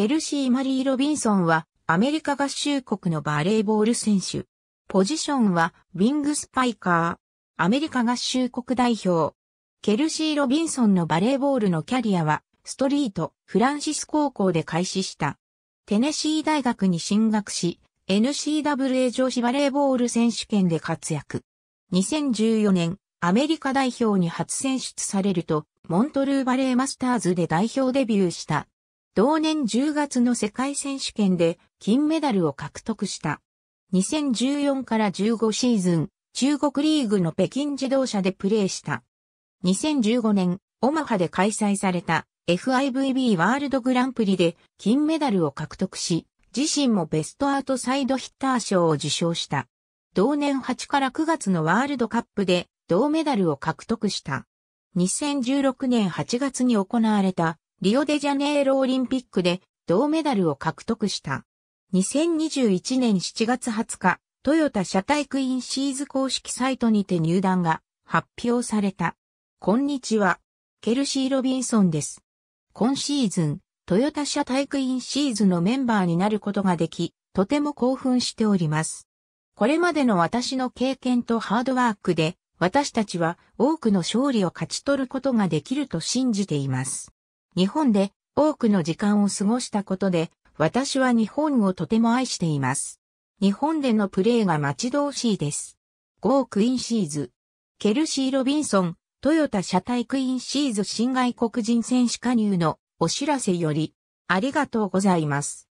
ケルシー・マリー・ロビンソンは、アメリカ合衆国のバレーボール選手。ポジションは、ウィングスパイカー。アメリカ合衆国代表。ケルシー・ロビンソンのバレーボールのキャリアは、ストリート、フランシス高校で開始した。テネシー大学に進学し、n c w a 女子バレーボール選手権で活躍。2014年、アメリカ代表に初選出されると、モントルーバレーマスターズで代表デビューした。同年10月の世界選手権で金メダルを獲得した。2014から15シーズン、中国リーグの北京自動車でプレーした。2015年、オマハで開催された FIVB ワールドグランプリで金メダルを獲得し、自身もベストアウトサイドヒッター賞を受賞した。同年8から9月のワールドカップで銅メダルを獲得した。2016年8月に行われたリオデジャネイロオリンピックで銅メダルを獲得した。2021年7月20日、トヨタ社体クインシーズ公式サイトにて入団が発表された。こんにちは。ケルシー・ロビンソンです。今シーズン、トヨタ社体クインシーズのメンバーになることができ、とても興奮しております。これまでの私の経験とハードワークで、私たちは多くの勝利を勝ち取ることができると信じています。日本で多くの時間を過ごしたことで、私は日本をとても愛しています。日本でのプレーが待ち遠しいです。ゴークインシーズ。ケルシー・ロビンソン、トヨタ車体クイーンシーズ新外国人選手加入のお知らせより、ありがとうございます。